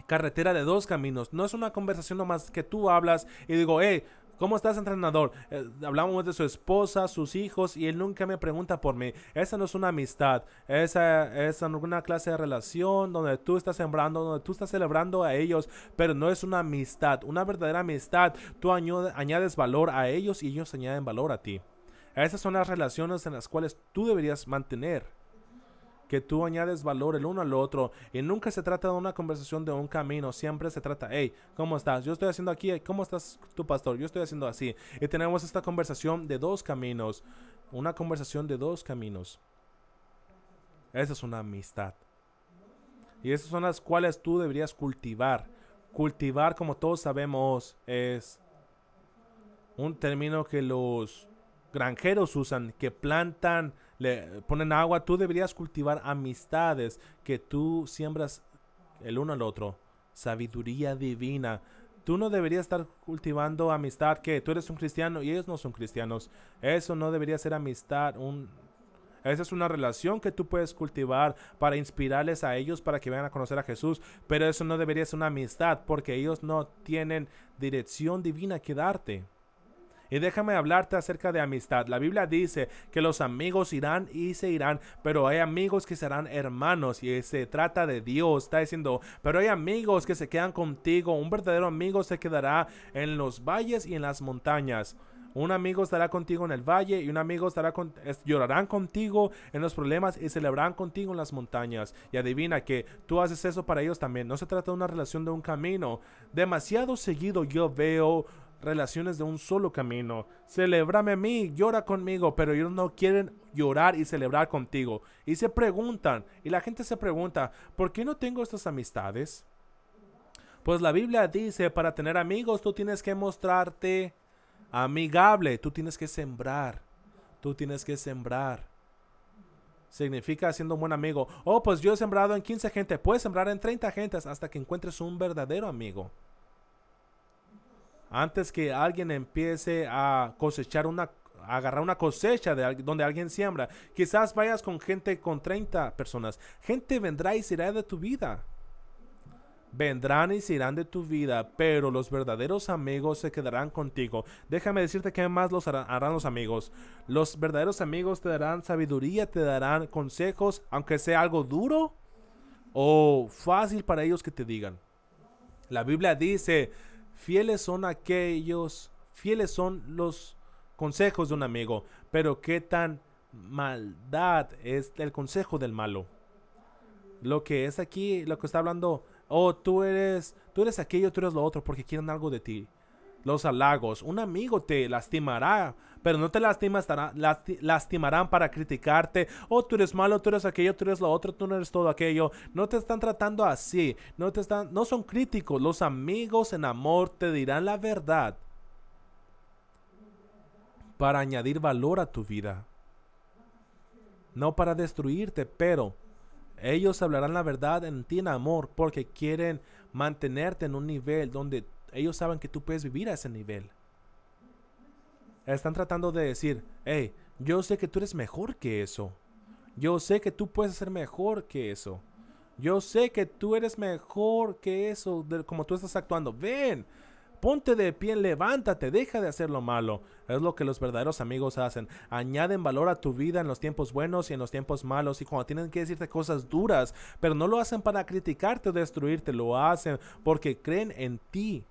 carretera de dos caminos. No es una conversación nomás que tú hablas y digo, hey, ¿Cómo estás, entrenador? Eh, hablamos de su esposa, sus hijos, y él nunca me pregunta por mí. Esa no es una amistad. Esa es una clase de relación donde tú estás sembrando, donde tú estás celebrando a ellos, pero no es una amistad. Una verdadera amistad, tú añades valor a ellos y ellos añaden valor a ti. Esas son las relaciones en las cuales tú deberías mantener que tú añades valor el uno al otro y nunca se trata de una conversación de un camino, siempre se trata, hey, ¿cómo estás? Yo estoy haciendo aquí, ¿cómo estás tu pastor? Yo estoy haciendo así. Y tenemos esta conversación de dos caminos, una conversación de dos caminos. Esa es una amistad. Y esas son las cuales tú deberías cultivar. Cultivar, como todos sabemos, es un término que los granjeros usan, que plantan le ponen agua, tú deberías cultivar amistades que tú siembras el uno al otro. Sabiduría divina. Tú no deberías estar cultivando amistad que tú eres un cristiano y ellos no son cristianos. Eso no debería ser amistad, un, esa es una relación que tú puedes cultivar para inspirarles a ellos para que vayan a conocer a Jesús. Pero eso no debería ser una amistad porque ellos no tienen dirección divina que darte. Y déjame hablarte acerca de amistad. La Biblia dice que los amigos irán y se irán, pero hay amigos que serán hermanos y se trata de Dios. Está diciendo, pero hay amigos que se quedan contigo. Un verdadero amigo se quedará en los valles y en las montañas. Un amigo estará contigo en el valle y un amigo estará llorarán contigo en los problemas y celebrarán contigo en las montañas. Y adivina que tú haces eso para ellos también. No se trata de una relación de un camino. Demasiado seguido yo veo relaciones de un solo camino. Celebrame a mí, llora conmigo, pero ellos no quieren llorar y celebrar contigo. Y se preguntan, y la gente se pregunta, ¿por qué no tengo estas amistades? Pues la Biblia dice, para tener amigos tú tienes que mostrarte amigable, tú tienes que sembrar, tú tienes que sembrar. Significa siendo un buen amigo. Oh, pues yo he sembrado en 15 gente, puedes sembrar en 30 gentes hasta que encuentres un verdadero amigo antes que alguien empiece a cosechar una agarrar una cosecha de donde alguien siembra. Quizás vayas con gente con 30 personas. Gente vendrá y se irá de tu vida. Vendrán y se irán de tu vida, pero los verdaderos amigos se quedarán contigo. Déjame decirte que más los harán los amigos. Los verdaderos amigos te darán sabiduría, te darán consejos, aunque sea algo duro o fácil para ellos que te digan. La Biblia dice, Fieles son aquellos, fieles son los consejos de un amigo, pero qué tan maldad es el consejo del malo. Lo que es aquí, lo que está hablando, oh, tú eres, tú eres aquello, tú eres lo otro, porque quieren algo de ti los halagos. Un amigo te lastimará, pero no te lastimarán para criticarte. Oh, tú eres malo, tú eres aquello, tú eres lo otro, tú no eres todo aquello. No te están tratando así, no te están, no son críticos. Los amigos en amor te dirán la verdad para añadir valor a tu vida, no para destruirte, pero ellos hablarán la verdad en ti en amor porque quieren mantenerte en un nivel donde ellos saben que tú puedes vivir a ese nivel. Están tratando de decir, hey, yo sé que tú eres mejor que eso. Yo sé que tú puedes ser mejor que eso. Yo sé que tú eres mejor que eso, como tú estás actuando. Ven, ponte de pie, levántate, deja de hacer lo malo. Es lo que los verdaderos amigos hacen. Añaden valor a tu vida en los tiempos buenos y en los tiempos malos y cuando tienen que decirte cosas duras, pero no lo hacen para criticarte o destruirte, lo hacen porque creen en ti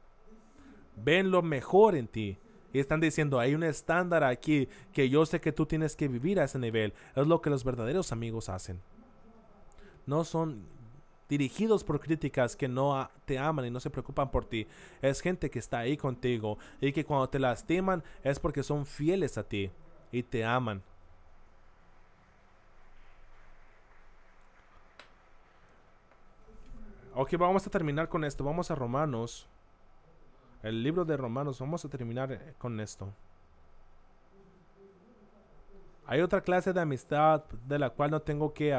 ven lo mejor en ti. Y están diciendo, hay un estándar aquí que yo sé que tú tienes que vivir a ese nivel. Es lo que los verdaderos amigos hacen. No son dirigidos por críticas que no te aman y no se preocupan por ti. Es gente que está ahí contigo y que cuando te lastiman es porque son fieles a ti y te aman. Ok, vamos a terminar con esto. Vamos a Romanos el libro de Romanos. Vamos a terminar eh, con esto. Hay otra clase de amistad de la cual no tengo, que,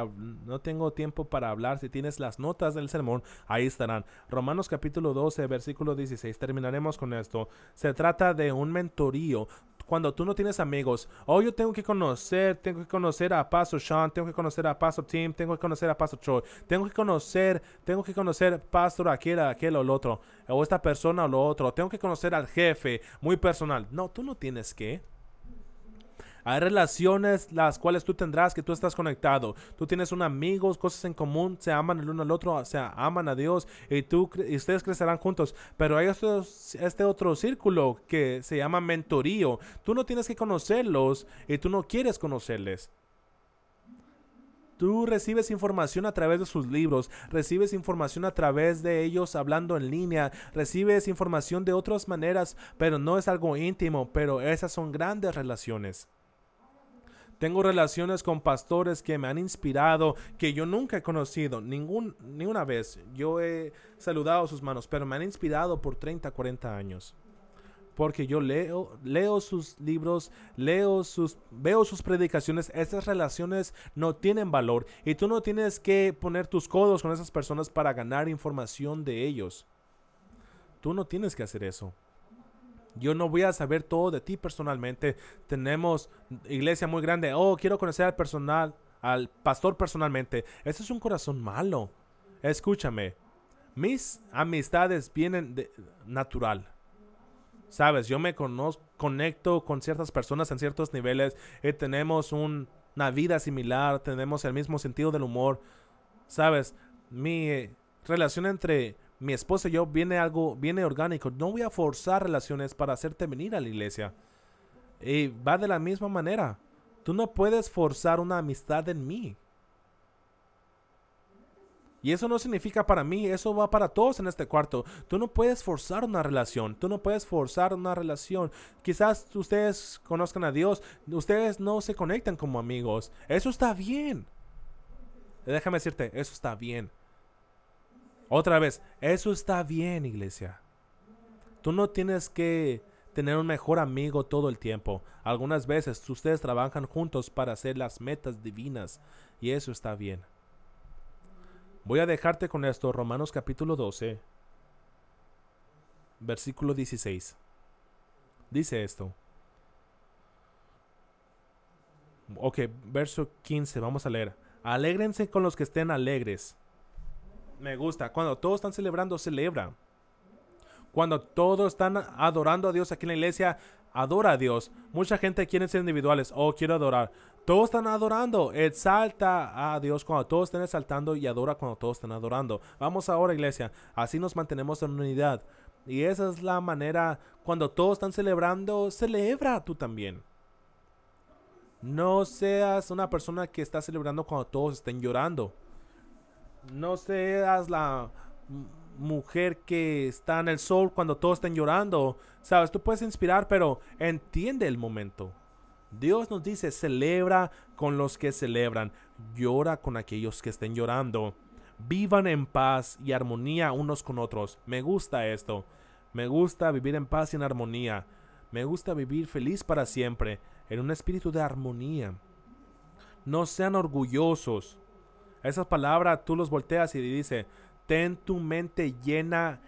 no tengo tiempo para hablar. Si tienes las notas del sermón, ahí estarán. Romanos capítulo 12, versículo 16. Terminaremos con esto. Se trata de un mentorío cuando tú no tienes amigos. o oh, yo tengo que conocer, tengo que conocer a Paso Sean, tengo que conocer a Paso Tim, tengo que conocer a Paso Troy, tengo que conocer, tengo que conocer Pastor aquel, aquel o el otro, o esta persona o lo otro, tengo que conocer al jefe, muy personal. No, tú no tienes que. Hay relaciones las cuales tú tendrás que tú estás conectado. Tú tienes un amigo, cosas en común, se aman el uno al otro, se aman a Dios y tú ustedes crecerán juntos. Pero hay este otro círculo que se llama mentorío. Tú no tienes que conocerlos y tú no quieres conocerles. Tú recibes información a través de sus libros, recibes información a través de ellos hablando en línea, recibes información de otras maneras, pero no es algo íntimo, pero esas son grandes relaciones. Tengo relaciones con pastores que me han inspirado, que yo nunca he conocido, ningún, ni una vez. Yo he saludado sus manos, pero me han inspirado por 30, 40 años. Porque yo leo, leo sus libros, leo sus, veo sus predicaciones. Esas relaciones no tienen valor. Y tú no tienes que poner tus codos con esas personas para ganar información de ellos. Tú no tienes que hacer eso. Yo no voy a saber todo de ti personalmente. Tenemos iglesia muy grande. Oh, quiero conocer al personal, al pastor personalmente. Eso es un corazón malo. Escúchame. Mis amistades vienen de natural. Sabes, yo me conozco, conecto con ciertas personas en ciertos niveles. y eh, tenemos una vida similar, tenemos el mismo sentido del humor. Sabes, mi eh, relación entre mi esposa y yo viene algo, viene orgánico. No voy a forzar relaciones para hacerte venir a la iglesia. Y va de la misma manera. Tú no puedes forzar una amistad en mí. Y eso no significa para mí, eso va para todos en este cuarto. Tú no puedes forzar una relación, tú no puedes forzar una relación. Quizás ustedes conozcan a Dios, ustedes no se conectan como amigos. Eso está bien. Déjame decirte, eso está bien. Otra vez, eso está bien, iglesia. Tú no tienes que tener un mejor amigo todo el tiempo. Algunas veces ustedes trabajan juntos para hacer las metas divinas y eso está bien. Voy a dejarte con esto, Romanos capítulo 12, versículo 16. Dice esto. Ok, verso 15, vamos a leer. Alégrense con los que estén alegres me gusta. Cuando todos están celebrando, celebra. Cuando todos están adorando a Dios aquí en la iglesia, adora a Dios. Mucha gente quiere ser individuales. Oh, quiero adorar. Todos están adorando. Exalta a Dios cuando todos estén exaltando y adora cuando todos están adorando. Vamos ahora, iglesia. Así nos mantenemos en unidad. Y esa es la manera. Cuando todos están celebrando, celebra tú también. No seas una persona que está celebrando cuando todos estén llorando. No seas la mujer que está en el sol cuando todos estén llorando. Sabes, tú puedes inspirar, pero entiende el momento. Dios nos dice, celebra con los que celebran, llora con aquellos que estén llorando. Vivan en paz y armonía unos con otros. Me gusta esto. Me gusta vivir en paz y en armonía. Me gusta vivir feliz para siempre, en un espíritu de armonía. No sean orgullosos. Esas palabras tú los volteas y dice, ten tu mente llena,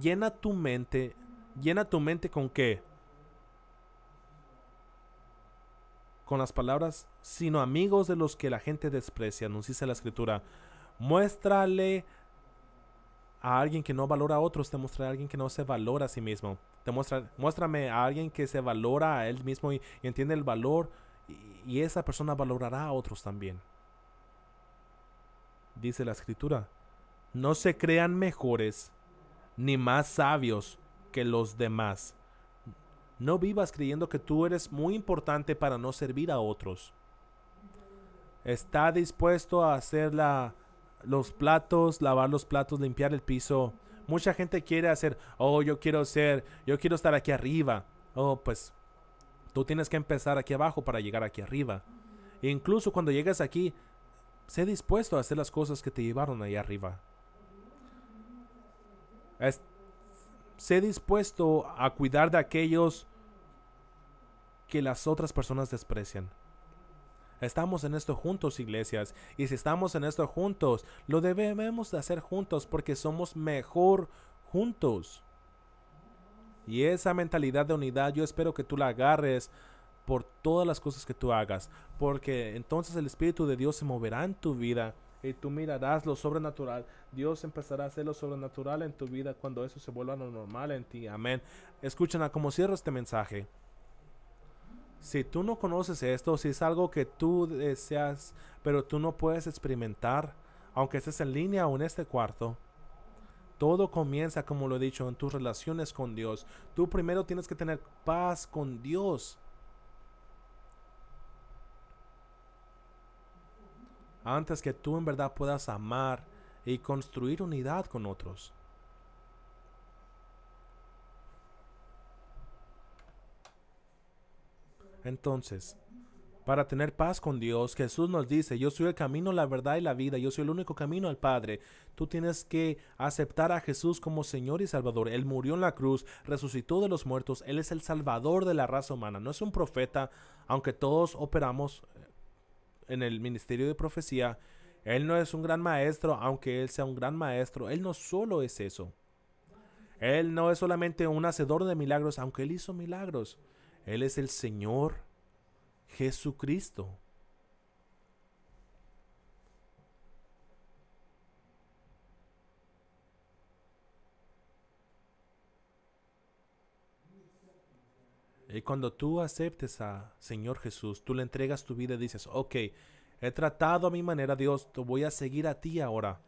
llena tu mente, llena tu mente con qué? Con las palabras, sino amigos de los que la gente desprecia, dice la escritura. Muéstrale a alguien que no valora a otros, te muestra a alguien que no se valora a sí mismo. Te muéstrame a alguien que se valora a él mismo y, entiende el valor y esa persona valorará a otros también dice la escritura, no se crean mejores ni más sabios que los demás. No vivas creyendo que tú eres muy importante para no servir a otros. Está dispuesto a hacer la, los platos, lavar los platos, limpiar el piso. Mucha gente quiere hacer, oh, yo quiero ser, yo quiero estar aquí arriba. Oh, pues tú tienes que empezar aquí abajo para llegar aquí arriba. incluso cuando llegas aquí, sé dispuesto a hacer las cosas que te llevaron ahí arriba. sé dispuesto a cuidar de aquellos que las otras personas desprecian. Estamos en esto juntos, iglesias, y si estamos en esto juntos, lo debemos de hacer juntos porque somos mejor juntos. Y esa mentalidad de unidad yo espero que tú la agarres por todas las cosas que tú hagas, porque entonces el Espíritu de Dios se moverá en tu vida y tú mirarás lo sobrenatural. Dios empezará a hacer lo sobrenatural en tu vida cuando eso se vuelva lo normal en ti. Amén. Escuchen a cómo cierro este mensaje. Si tú no conoces esto, si es algo que tú deseas, pero tú no puedes experimentar, aunque estés en línea o en este cuarto, todo comienza, como lo he dicho, en tus relaciones con Dios. Tú primero tienes que tener paz con Dios antes que tú en verdad puedas amar y construir unidad con otros. Entonces, para tener paz con Dios, Jesús nos dice, yo soy el camino, la verdad y la vida, yo soy el único camino al Padre. Tú tienes que aceptar a Jesús como Señor y Salvador. Él murió en la cruz, resucitó de los muertos, Él es el Salvador de la raza humana, no es un profeta, aunque todos operamos en el ministerio de profecía, Él no es un gran maestro, aunque Él sea un gran maestro, Él no solo es eso. Él no es solamente un hacedor de milagros, aunque Él hizo milagros. Él es el Señor Jesucristo. Y eh, cuando tú aceptes a Señor Jesús, tú le entregas tu vida y dices, ok, he tratado a mi manera, Dios, te voy a seguir a ti ahora.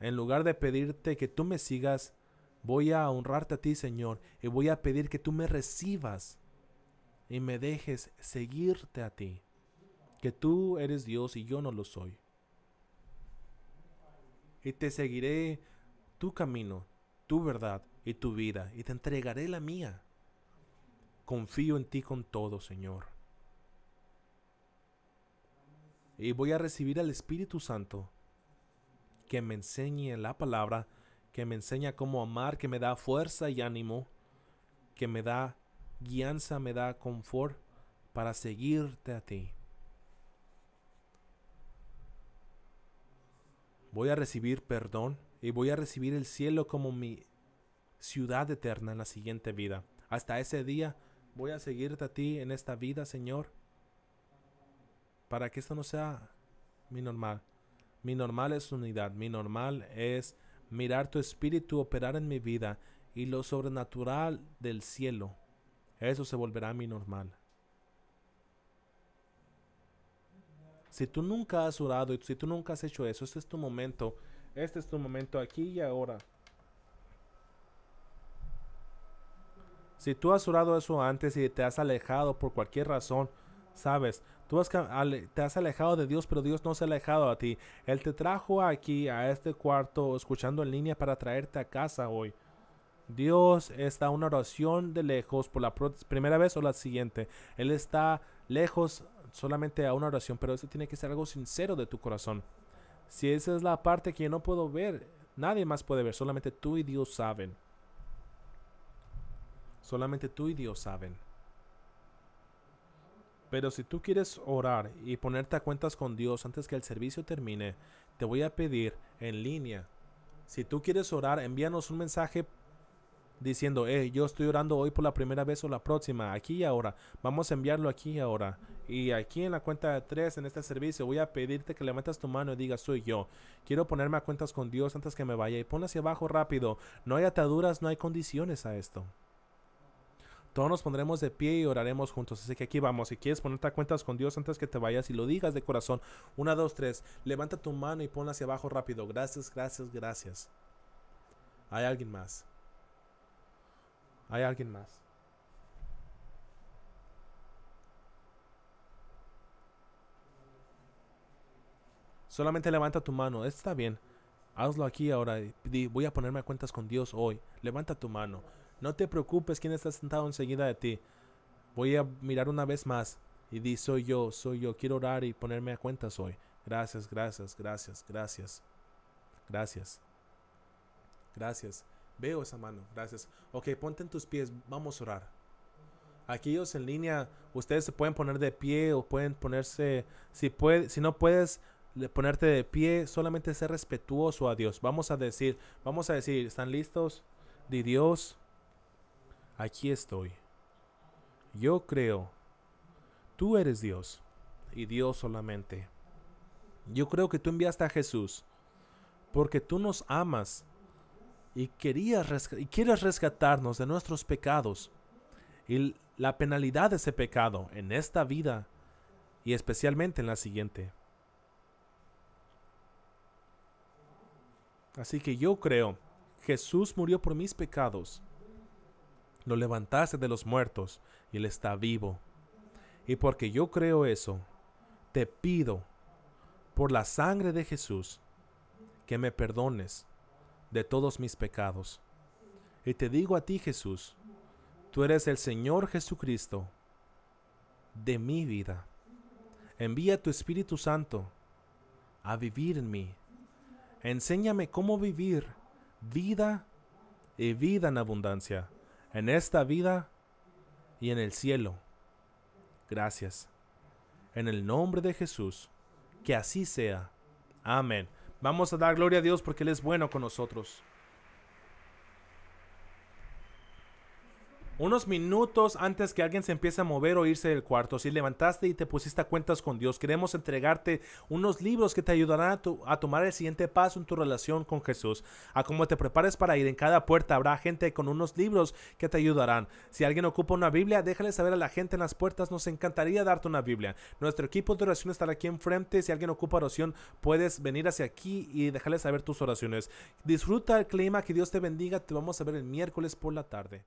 En lugar de pedirte que tú me sigas, voy a honrarte a ti, Señor, y voy a pedir que tú me recibas y me dejes seguirte a ti. Que tú eres Dios y yo no lo soy. Y te seguiré tu camino, tu verdad y tu vida, y te entregaré la mía. Confío en ti con todo, Señor. Y voy a recibir al Espíritu Santo que me enseñe la palabra, que me enseña cómo amar, que me da fuerza y ánimo, que me da guianza, me da confort para seguirte a ti. Voy a recibir perdón y voy a recibir el cielo como mi ciudad eterna en la siguiente vida. Hasta ese día Voy a seguirte a ti en esta vida, Señor. Para que esto no sea mi normal. Mi normal es unidad. Mi normal es mirar tu espíritu operar en mi vida y lo sobrenatural del cielo. Eso se volverá mi normal. Si tú nunca has orado y si tú nunca has hecho eso, este es tu momento. Este es tu momento aquí y ahora. Si tú has orado eso antes y te has alejado por cualquier razón, sabes, tú te has alejado de Dios, pero Dios no se ha alejado a ti. Él te trajo aquí a este cuarto escuchando en línea para traerte a casa hoy. Dios está una oración de lejos por la primera vez o la siguiente. Él está lejos solamente a una oración, pero eso tiene que ser algo sincero de tu corazón. Si esa es la parte que yo no puedo ver, nadie más puede ver, solamente tú y Dios saben. Solamente tú y Dios saben. Pero si tú quieres orar y ponerte a cuentas con Dios antes que el servicio termine, te voy a pedir en línea. Si tú quieres orar, envíanos un mensaje diciendo, eh, yo estoy orando hoy por la primera vez o la próxima, aquí y ahora. Vamos a enviarlo aquí y ahora. Y aquí en la cuenta de tres, en este servicio, voy a pedirte que levantes tu mano y digas, soy yo. Quiero ponerme a cuentas con Dios antes que me vaya. Y pon hacia abajo rápido. No hay ataduras, no hay condiciones a esto. Todos nos pondremos de pie y oraremos juntos. Así que aquí vamos. Si quieres ponerte a cuentas con Dios antes que te vayas y lo digas de corazón. Una, dos, tres. Levanta tu mano y ponla hacia abajo rápido. Gracias, gracias, gracias. Hay alguien más. Hay alguien más. Solamente levanta tu mano. Está bien. Hazlo aquí ahora. Voy a ponerme a cuentas con Dios hoy. Levanta tu mano. No te preocupes quién está sentado enseguida de ti. Voy a mirar una vez más. Y di, soy yo, soy yo. Quiero orar y ponerme a cuentas hoy. Gracias, gracias, gracias, gracias. Gracias. Gracias. Veo esa mano. Gracias. Ok, ponte en tus pies. Vamos a orar. Aquellos en línea, ustedes se pueden poner de pie o pueden ponerse, si, puede, si no puedes ponerte de pie, solamente ser respetuoso a Dios. Vamos a decir, vamos a decir, ¿están listos? Di Dios, aquí estoy. Yo creo. Tú eres Dios y Dios solamente. Yo creo que tú enviaste a Jesús porque tú nos amas y, querías y quieres rescatarnos de nuestros pecados y la penalidad de ese pecado en esta vida y especialmente en la siguiente. Así que yo creo, Jesús murió por mis pecados lo levantaste de los muertos y Él está vivo. Y porque yo creo eso, te pido por la sangre de Jesús que me perdones de todos mis pecados. Y te digo a ti Jesús, tú eres el Señor Jesucristo de mi vida. Envía tu Espíritu Santo a vivir en mí. Enséñame cómo vivir vida y vida en abundancia en esta vida y en el cielo. Gracias. En el nombre de Jesús, que así sea. Amén. Vamos a dar gloria a Dios porque Él es bueno con nosotros. Unos minutos antes que alguien se empiece a mover o irse del cuarto, si levantaste y te pusiste a cuentas con Dios, queremos entregarte unos libros que te ayudarán a, tomar el siguiente paso en tu relación con Jesús. A cómo te prepares para ir en cada puerta, habrá gente con unos libros que te ayudarán. Si alguien ocupa una Biblia, déjale saber a la gente en las puertas, nos encantaría darte una Biblia. Nuestro equipo de oración estará aquí enfrente, si alguien ocupa oración, puedes venir hacia aquí y dejarle saber tus oraciones. Disfruta el clima, que Dios te bendiga, te vamos a ver el miércoles por la tarde.